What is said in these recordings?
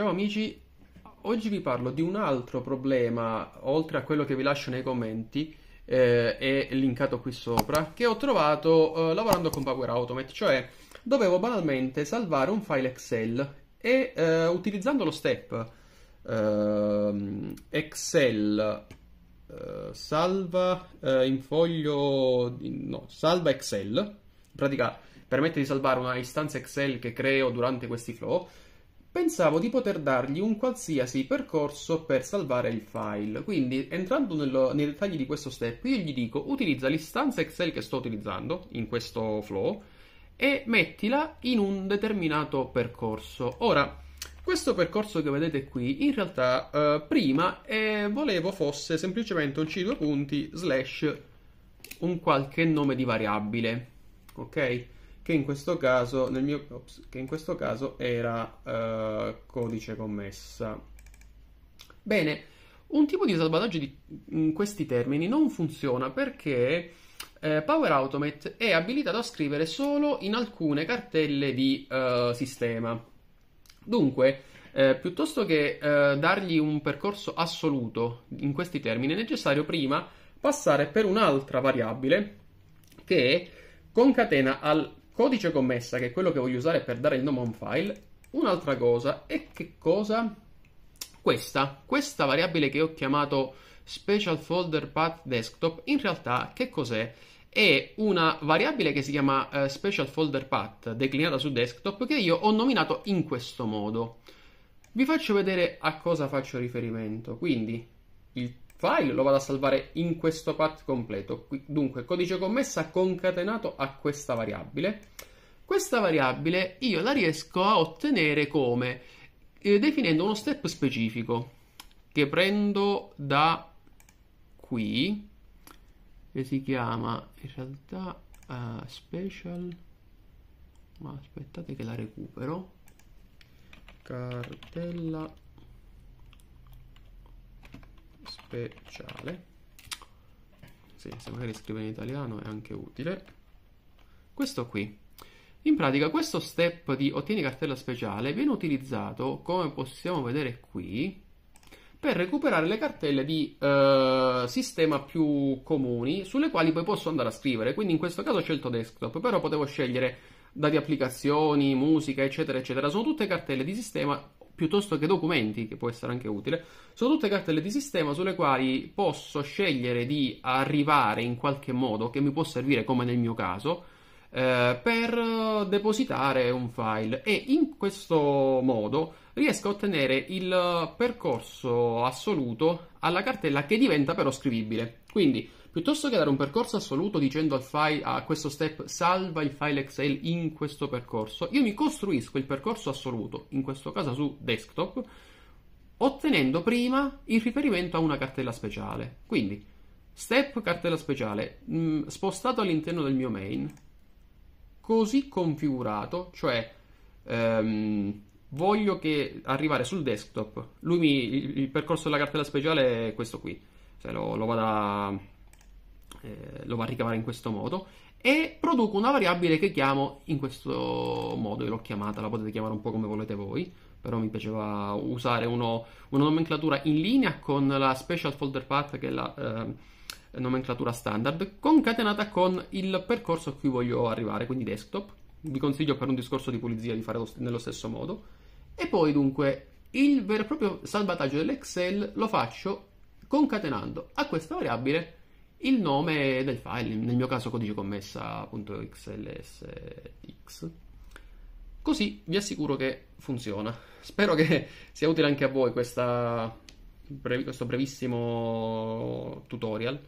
Ciao amici, oggi vi parlo di un altro problema, oltre a quello che vi lascio nei commenti, eh, è linkato qui sopra, che ho trovato eh, lavorando con Power Automate, cioè dovevo banalmente salvare un file Excel e eh, utilizzando lo step ehm, Excel eh, salva eh, in foglio, no, salva Excel, in pratica permette di salvare una istanza Excel che creo durante questi flow, pensavo di poter dargli un qualsiasi percorso per salvare il file. Quindi, entrando nello, nei dettagli di questo step, io gli dico utilizza l'istanza Excel che sto utilizzando in questo flow e mettila in un determinato percorso. Ora, questo percorso che vedete qui, in realtà, eh, prima eh, volevo fosse semplicemente un C2 punti slash un qualche nome di variabile, ok? che in questo caso, mio, ops, in questo caso era eh, codice commessa. Bene, un tipo di salvataggio di, in questi termini non funziona perché eh, Power Automate è abilitato a scrivere solo in alcune cartelle di eh, sistema. Dunque, eh, piuttosto che eh, dargli un percorso assoluto in questi termini, è necessario prima passare per un'altra variabile che concatena al codice commessa, che è quello che voglio usare per dare il nome a un file, un'altra cosa, e che cosa? Questa, questa variabile che ho chiamato special folder path desktop, in realtà che cos'è? È una variabile che si chiama eh, special folder path declinata su desktop che io ho nominato in questo modo. Vi faccio vedere a cosa faccio riferimento. Quindi il file lo vado a salvare in questo path completo. Dunque, codice commessa concatenato a questa variabile. Questa variabile io la riesco a ottenere come? Eh, definendo uno step specifico che prendo da qui, che si chiama in realtà uh, special, ma aspettate che la recupero, cartella speciale sì, se magari scrive in italiano è anche utile questo qui in pratica questo step di ottieni cartella speciale viene utilizzato come possiamo vedere qui per recuperare le cartelle di eh, sistema più comuni sulle quali poi posso andare a scrivere. Quindi in questo caso ho scelto desktop, però potevo scegliere dati applicazioni, musica, eccetera, eccetera. Sono tutte cartelle di sistema piuttosto che documenti, che può essere anche utile, sono tutte cartelle di sistema sulle quali posso scegliere di arrivare in qualche modo, che mi può servire come nel mio caso, eh, per depositare un file e in questo modo riesco a ottenere il percorso assoluto alla cartella che diventa però scrivibile. Quindi Piuttosto che dare un percorso assoluto dicendo al file, a questo step salva il file Excel in questo percorso, io mi costruisco il percorso assoluto, in questo caso su desktop, ottenendo prima il riferimento a una cartella speciale. Quindi, step cartella speciale, mh, mm, spostato all'interno del mio main, così configurato, cioè ehm, voglio che arrivare sul desktop, mi, il, il, percorso della cartella speciale è questo qui, se lo, lo vado a eh, lo va a ricavare in questo modo e produco una variabile che chiamo in questo modo, io l'ho chiamata, la potete chiamare un po' come volete voi, però mi piaceva usare uno, una nomenclatura in linea con la special folder path che è la eh, nomenclatura standard, concatenata con il percorso a cui voglio arrivare, quindi desktop. Vi consiglio per un discorso di pulizia di fare lo, nello stesso modo. E poi dunque il vero e proprio salvataggio dell'Excel lo faccio concatenando a questa variabile il nome del file, nel mio caso codice commessa.xlsx. Così vi assicuro che funziona. Spero che sia utile anche a voi questa, questo brevissimo tutorial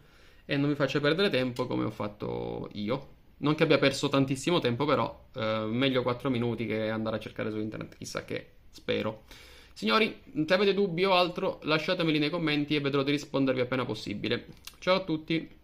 e non vi faccia perdere tempo come ho fatto io. Non che abbia perso tantissimo tempo, però eh, meglio 4 minuti che andare a cercare su internet, chissà che, spero. Signori, se avete dubbi o altro lasciatemeli nei commenti e vedrò di rispondervi appena possibile. Ciao a tutti!